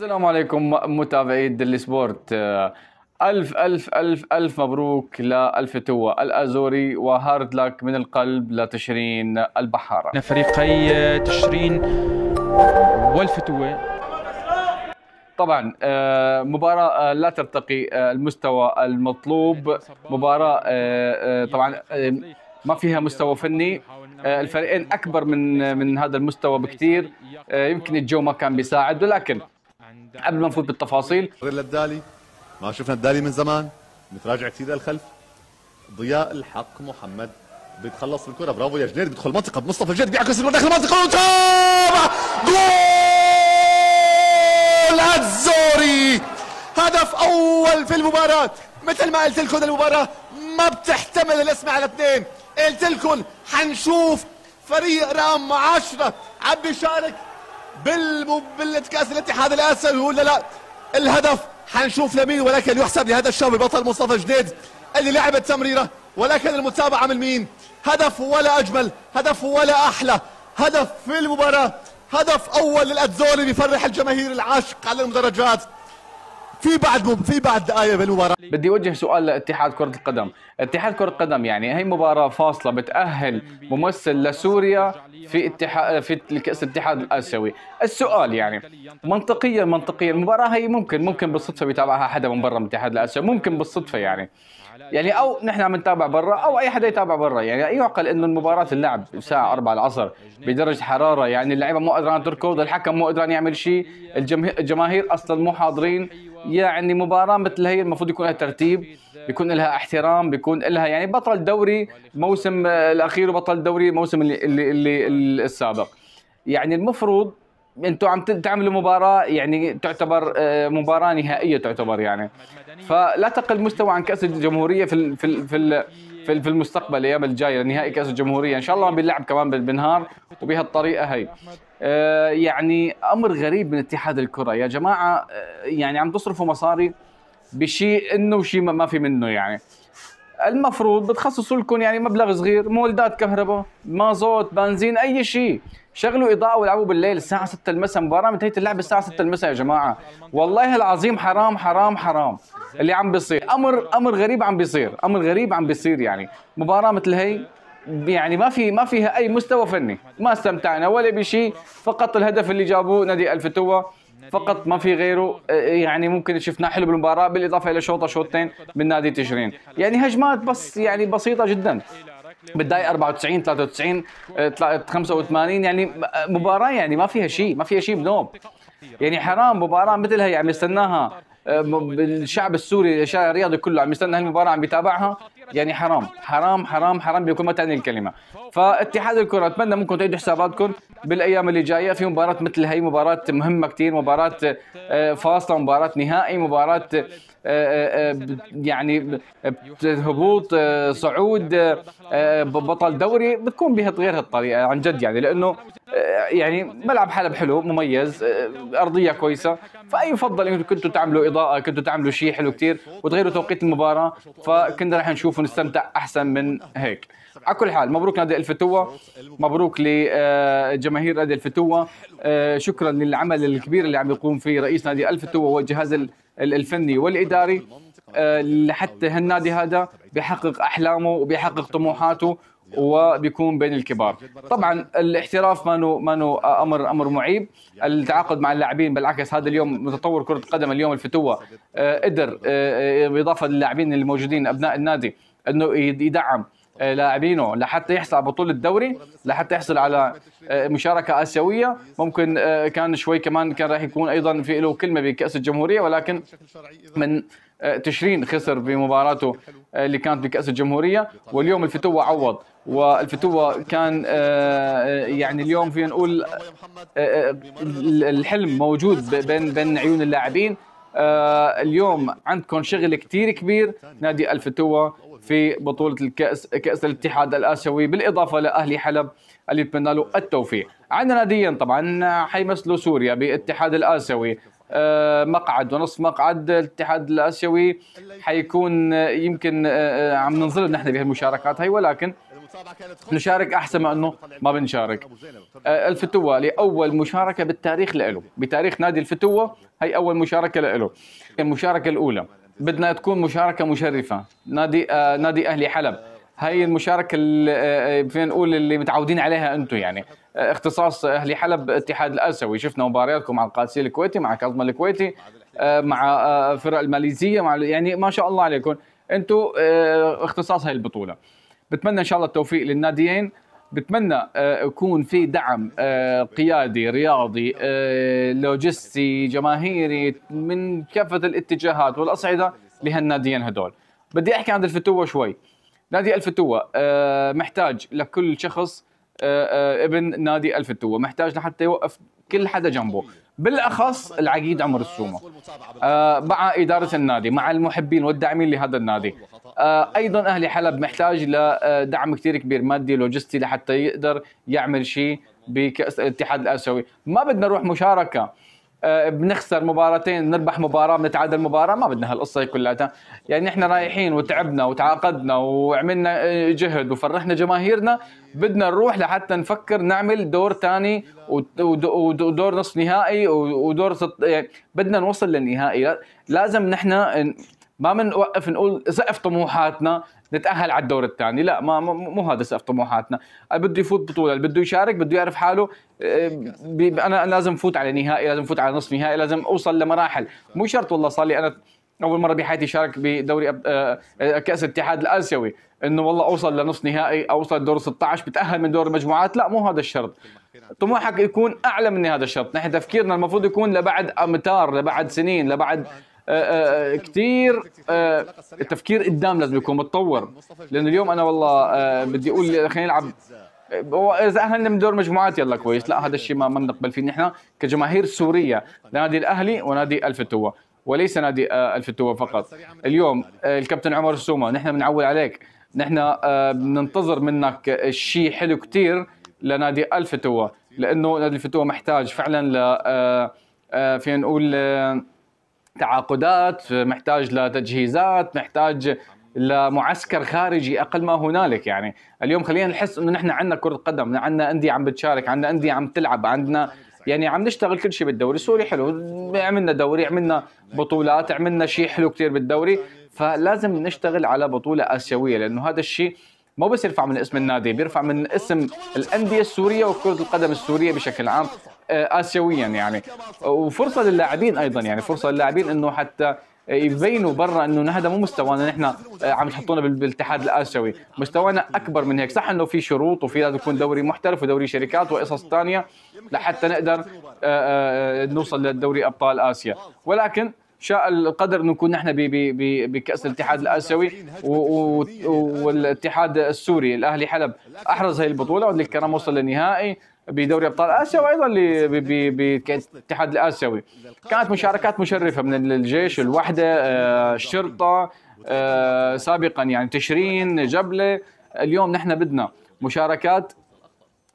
السلام عليكم متابعي دلي سبورت آه، ألف ألف ألف ألف مبروك لألف توا الأزوري وهارد لك من القلب لتشرين البحارة فريقي آه، تشرين والفتوة طبعا آه، مباراة لا ترتقي المستوى المطلوب مباراة طبعا ما فيها مستوى فني الفريقين أكبر من من هذا المستوى بكثير يمكن الجو ما كان بيساعد ولكن قبل ما نفوت بالتفاصيل غير للدالي ما شفنا الدالي من زمان متراجع كثير للخلف ضياء الحق محمد بيتخلص من الكره برافو يا جنيد بيدخل منطقه بمصطفى الجد بيعكس الكره داخل المنطقه جول الزوري هدف اول في المباراه مثل ما قلت لكم المباراه ما بتحتمل الاسم على اثنين قلت لكم حنشوف فريق رقم 10 عم بيشارك بالكاس الاتحاد الاسيوي ولا لا الهدف حنشوف لمين ولكن يحسب لهذا الشاب البطل مصطفى جديد اللي لعب التمريره ولكن المتابعه من مين هدف ولا اجمل هدف ولا احلى هدف في المباراه هدف اول للاتزولي بيفرح الجماهير العاشقه على المدرجات في بعد في بعد آية بالمباراة بدي أوجه سؤال لاتحاد كرة القدم اتحاد كرة القدم يعني هي مباراة فاصلة بتأهل ممثل لسوريا في اتحاد في كاس الاتحاد الآسيوي السؤال يعني منطقيا منطقيا المباراة هي ممكن ممكن بالصدفة بيتابعها حدا من برا من الاتحاد الآسيوي ممكن بالصدفة يعني يعني او نحن عم نتابع برا او اي حدا يتابع برا يعني يعقل انه المباراه تلعب الساعه 4 العصر بدرجه حراره يعني اللعيبه مو قادران تركض الحكم مو قادران يعمل شيء الجماهير اصلا مو حاضرين يعني مباراه مثل هي المفروض يكون لها ترتيب بيكون لها احترام بيكون لها يعني بطل دوري الموسم الاخير وبطل دوري الموسم اللي, اللي, اللي, السابق يعني المفروض انتم عم تعملوا مباراه يعني تعتبر آه، مباراه نهائيه تعتبر يعني فلا تقل مستوى عن كاس الجمهوريه في في في في, في المستقبل الايام الجايه نهائي كاس الجمهوريه ان شاء الله بنلعب كمان بالنهار وبهالطريقه هي آه، يعني امر غريب من اتحاد الكره يا جماعه آه، يعني عم تصرفوا مصاري بشيء انه وشيء ما في منه يعني المفروض بتخصصوا لكم يعني مبلغ صغير مولدات كهرباء مازوت بنزين اي شيء شغلوا اضاءه والعبوا بالليل الساعه 6 المساء مباراه انتهت اللعبه الساعه 6 المساء يا جماعه والله العظيم حرام حرام حرام اللي عم بيصير امر امر غريب عم بيصير امر غريب عم بيصير يعني مباراه مثل هي يعني ما في ما فيها اي مستوى فني ما استمتعنا ولا بشيء فقط الهدف اللي جابوه نادي الفتوه فقط ما في غيره يعني ممكن شفناه حلو بالمباراه بالاضافه الى شوطه شوطتين من نادي تشرين يعني هجمات بس يعني بسيطه جدا بداية 94 93 85 يعني مباراه يعني ما فيها شيء ما فيها شيء بنوب يعني حرام مباراه مثلها يعني يستناها آه، الشعب السوري الشارع الرياضي كله عم يستنى هالمباراه عم يتابعها يعني حرام حرام حرام حرام بكل ما تعني الكلمه فاتحاد الكره اتمنى منكم تعيدوا حساباتكم بالايام اللي جايه في مباراه مثل هي مباراه مهمه كثير مباراه آه، فاصله مباراه نهائي مباراه آه، آه، يعني هبوط صعود بطل دوري بتكون بها غير هالطريقه عن جد يعني لانه يعني ملعب حلب حلو مميز ارضيه كويسه فضل انكم كنتوا تعملوا اضاءه كنتوا تعملوا شيء حلو كثير وتغيروا توقيت المباراه فكنا راح نشوف ونستمتع احسن من هيك على كل حال مبروك نادي الفتوة مبروك لجماهير نادي الفتوة آه، شكرا للعمل الكبير اللي عم يقوم فيه رئيس نادي الفتوة والجهاز الفني والاداري آه، لحتى هالنادي هذا بيحقق احلامه وبيحقق طموحاته وبيكون بين الكبار طبعا الاحتراف ما مانو امر امر معيب التعاقد مع اللاعبين بالعكس هذا اليوم متطور كره القدم اليوم الفتوه آه، قدر باضافه للاعبين الموجودين ابناء النادي انه يدعم آه، لاعبينه لحتى يحصل على بطوله الدوري لحتى يحصل على آه، مشاركه اسيويه ممكن آه، كان شوي كمان كان راح يكون ايضا في له كلمه بكاس الجمهوريه ولكن من تشرين خسر بمباراته اللي كانت بكاس الجمهوريه واليوم الفتوه عوض والفتوه كان يعني اليوم فينا نقول الحلم موجود بين بين عيون اللاعبين آه، اليوم عندكم شغل كتير كبير نادي الفتوة في بطولة الكأس كأس الاتحاد الآسيوي بالإضافة لأهلي حلب اللي بتمنى له التوفيق عندنا ناديين طبعا حيمثلوا سوريا بالاتحاد الآسيوي آه، مقعد ونصف مقعد الاتحاد الآسيوي حيكون آه، يمكن عم ننظر نحن بهالمشاركات هي ولكن نشارك احسن ما انه ما بنشارك آه، الفتوه لاول مشاركه بالتاريخ لإله بتاريخ نادي الفتوه هي اول مشاركه لإله المشاركه الاولى بدنا تكون مشاركه مشرفه نادي آه نادي اهلي حلب هي المشاركه اللي آه، فينا نقول اللي متعودين عليها انتم يعني آه، اختصاص اهلي حلب اتحاد الاسيوي شفنا مبارياتكم مع القادسيه الكويتي مع كاظمه الكويتي مع فرق الماليزيه مع يعني ما شاء الله عليكم انتم اختصاص هاي البطوله بتمنى ان شاء الله التوفيق للناديين بتمنى آه، يكون في دعم آه، قيادي رياضي آه، لوجستي جماهيري من كافه الاتجاهات والاصعده لهالناديين هدول بدي احكي عن الفتوه شوي نادي الفتوه محتاج لكل شخص ابن نادي الفتوه محتاج لحتى يوقف كل حدا جنبه بالاخص العقيد عمر السومه مع اداره النادي مع المحبين والداعمين لهذا النادي آه، ايضا اهلي حلب محتاج لدعم كثير كبير مادي لوجستي لحتى يقدر يعمل شيء بكاس الاتحاد الاسيوي ما بدنا نروح مشاركه آه، بنخسر مباراتين بنربح مباراه بنتعادل مباراه ما بدنا هالقصه كلها يعني احنا رايحين وتعبنا وتعاقدنا وعملنا آه، جهد وفرحنا جماهيرنا بدنا نروح لحتى نفكر نعمل دور ثاني ودور نصف نهائي ودور يعني بدنا نوصل للنهائي لازم نحن ما بنوقف نقول سقف طموحاتنا نتاهل على الدور الثاني لا ما مو هذا سقف طموحاتنا اللي بده يفوت بطوله اللي بده يشارك بده يعرف حاله آه، انا لازم فوت على نهائي لازم فوت على نصف نهائي لازم اوصل لمراحل مو شرط والله صار لي انا اول مره بحياتي شارك بدوري آه، كاس الاتحاد الاسيوي انه والله اوصل لنصف نهائي اوصل دور 16 بتاهل من دور المجموعات لا مو هذا الشرط طموحك يكون اعلى من هذا الشرط نحن تفكيرنا المفروض يكون لبعد امتار لبعد سنين لبعد آه، آه، آه، كثير التفكير قدام لازم يكون متطور لانه اليوم انا والله بدي اقول خلينا نلعب اذا اهلنا من دور مجموعات يلا كويس لا هذا الشيء ما بنقبل فيه نحن كجماهير سوريه نادي الاهلي ونادي الفتوه وليس نادي الفتوه فقط اليوم الكابتن عمر السومه نحن بنعول عليك نحن بننتظر منك شيء حلو كثير لنادي الفتوه لانه نادي الفتوه محتاج فعلا ل فينا نقول تعاقدات محتاج لتجهيزات محتاج لمعسكر خارجي اقل ما هنالك يعني اليوم خلينا نحس انه نحن عندنا كره قدم عندنا انديه عم بتشارك عندنا انديه عم تلعب عندنا يعني عم نشتغل كل شيء بالدوري السوري حلو عملنا دوري عملنا بطولات عملنا شيء حلو كثير بالدوري فلازم نشتغل على بطوله اسيويه لانه هذا الشيء ما بس يرفع من اسم النادي بيرفع من اسم الانديه السوريه وكره القدم السوريه بشكل عام اسيويا يعني وفرصه للاعبين ايضا يعني فرصه للاعبين انه حتى يبينوا برا انه هذا مو مستوانا نحن عم تحطونا بالاتحاد الاسيوي مستوانا اكبر من هيك صح انه في شروط وفي لازم يكون دوري محترف ودوري شركات وقصص ثانيه لحتى نقدر آه، آه، نوصل لدوري ابطال اسيا ولكن شاء القدر انه نكون نحن بكاس الاتحاد الاسيوي والاتحاد السوري الاهلي حلب احرز هي البطوله واللي كان وصل للنهائي بدوري ابطال اسيا وايضا بالاتحاد الاسيوي كانت مشاركات مشرفه من الجيش الوحده آه، الشرطه آه، سابقا يعني تشرين جبله اليوم نحن بدنا مشاركات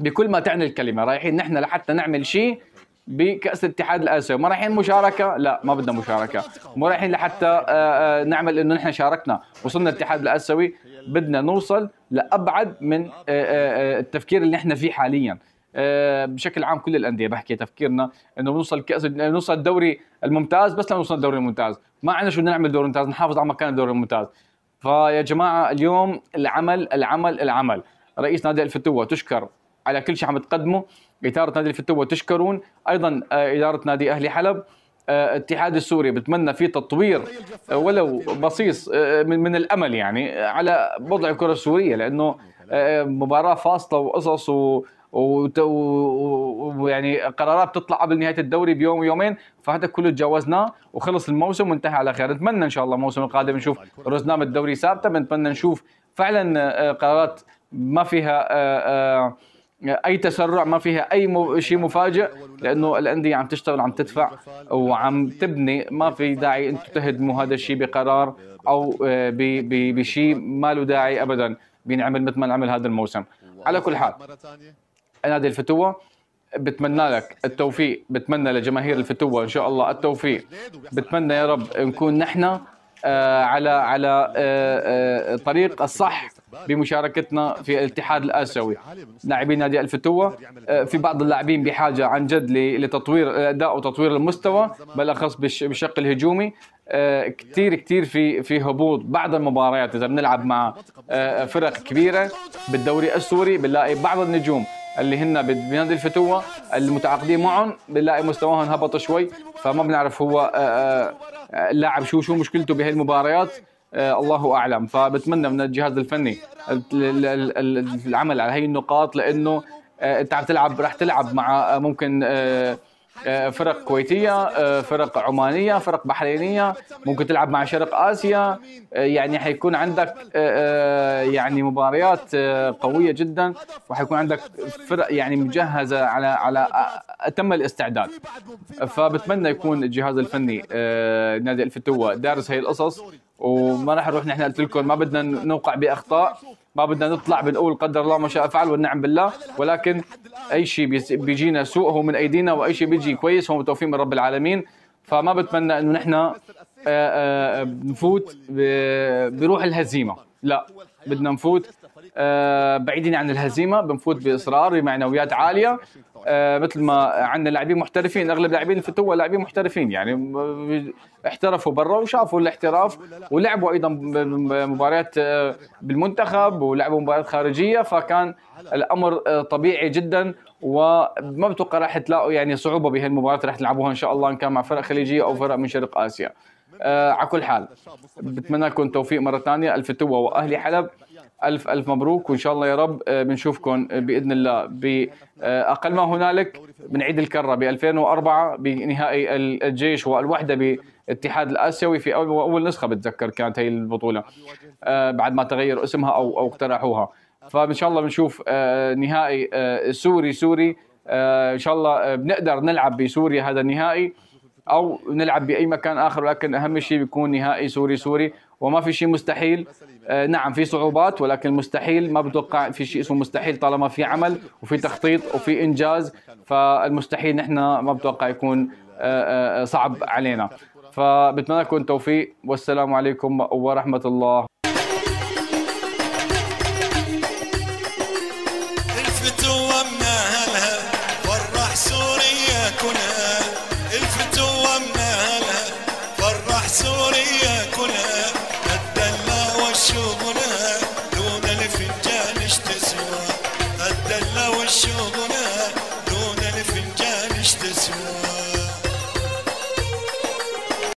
بكل ما تعني الكلمه رايحين نحن لحتى نعمل شيء بكاس الاتحاد الاسيوي ما رايحين مشاركه لا ما بدنا مشاركه مو رايحين لحتى آه، نعمل انه نحن شاركنا وصلنا الاتحاد الاسيوي بدنا نوصل لابعد من التفكير اللي نحن فيه حاليا آه، بشكل عام كل الانديه بحكي تفكيرنا انه بنوصل كاس نوصل الدوري الممتاز بس لما نوصل الدوري الممتاز ما عندنا شو بدنا نعمل دوري ممتاز نحافظ على مكان الدوري الممتاز فيا جماعه اليوم العمل العمل العمل رئيس نادي الفتوه تشكر على كل شيء عم تقدمه إدارة نادي الفتوة تشكرون أيضا آه، إدارة نادي أهلي حلب آه، الاتحاد السوري بتمنى في تطوير ولو بصيص من, من الامل يعني على وضع الكره السوريه لانه مباراه فاصله وقصص ويعني قرارات بتطلع قبل نهايه الدوري بيوم ويومين فهذا كله تجاوزناه وخلص الموسم وانتهى على خير نتمنى ان شاء الله الموسم القادم نشوف رزنامه الدوري ثابته بنتمنى نشوف فعلا آه، قرارات ما فيها آه، آه، اي تسرع ما فيها اي شيء مفاجئ لانه الانديه عم تشتغل عم تدفع وعم تبني ما في داعي انتم تهدموا هذا الشيء بقرار او بشيء ما له داعي ابدا بينعمل مثل ما انعمل هذا الموسم على كل حال نادي الفتوه بتمنى لك التوفيق بتمنى لجماهير الفتوه ان شاء الله التوفيق بتمنى يا رب نكون نحن آه، على على الطريق آه، آه، الصح بمشاركتنا في الاتحاد الاسيوي لاعبين نادي الفتوه في بعض اللاعبين بحاجه عن جد لتطوير الاداء وتطوير المستوى بالاخص بالشق الهجومي كثير كثير في في هبوط بعض المباريات اذا بنلعب مع فرق كبيره بالدوري السوري بنلاقي بعض النجوم اللي هن بنادي الفتوه المتعاقدين معهم بنلاقي مستواهم هبط شوي فما بنعرف هو آه، آه، اللاعب شو شو مشكلته بهي المباريات آه، الله اعلم فبتمنى من الجهاز الفني العمل على هي النقاط لانه انت عم تلعب رح تلعب مع ممكن آه، فرق كويتيه آه، فرق عمانيه فرق بحرينيه ممكن تلعب مع شرق اسيا آه، يعني حيكون عندك يعني مباريات قويه جدا وحيكون عندك فرق يعني مجهزه على على اتم الاستعداد فبتمنى يكون الجهاز الفني نادي الفتوه دارس هي القصص وما راح نروح نحن قلت لكم ما بدنا نوقع باخطاء ما بدنا نطلع بنقول قدر الله ما شاء فعل والنعم بالله ولكن اي شيء بيجينا سوء هو من ايدينا واي شيء بيجي كويس هو توفيق من رب العالمين فما بتمنى انه نحن نفوت بروح الهزيمه لا بدنا نفوت آه، بعيدين عن الهزيمه بنفوت باصرار بمعنويات عاليه آه، مثل ما عندنا لاعبين محترفين اغلب لاعبين الفتوه لاعبين محترفين يعني احترفوا برا وشافوا الاحتراف ولعبوا ايضا مباريات آه، بالمنتخب ولعبوا مباريات خارجيه فكان الامر طبيعي جدا وما بتوقع راح تلاقوا يعني صعوبه بهالمباريات راح تلعبوها ان شاء الله ان كان مع فرق خليجيه او فرق من شرق اسيا على كل حال بتمنى لكم التوفيق مره ثانيه الفتوه واهلي حلب الف الف مبروك وان شاء الله يا رب آه، بنشوفكم آه، باذن الله باقل ما هنالك بنعيد الكره ب 2004 بنهائي الجيش والوحده بالاتحاد الاسيوي في اول نسخه بتذكر كانت هي البطوله آه، بعد ما تغير اسمها او او اقترحوها فان شاء الله بنشوف نهائي سوري سوري ان شاء الله بنقدر نلعب بسوريا هذا النهائي او نلعب باي مكان اخر ولكن اهم شيء بيكون نهائي سوري سوري وما في شيء مستحيل آه، نعم في صعوبات ولكن المستحيل ما بتوقع في شيء اسمه مستحيل طالما في عمل وفي تخطيط وفي انجاز فالمستحيل نحن ما بتوقع يكون آه، آه، صعب علينا فبتمنى لكم التوفيق والسلام عليكم ورحمه الله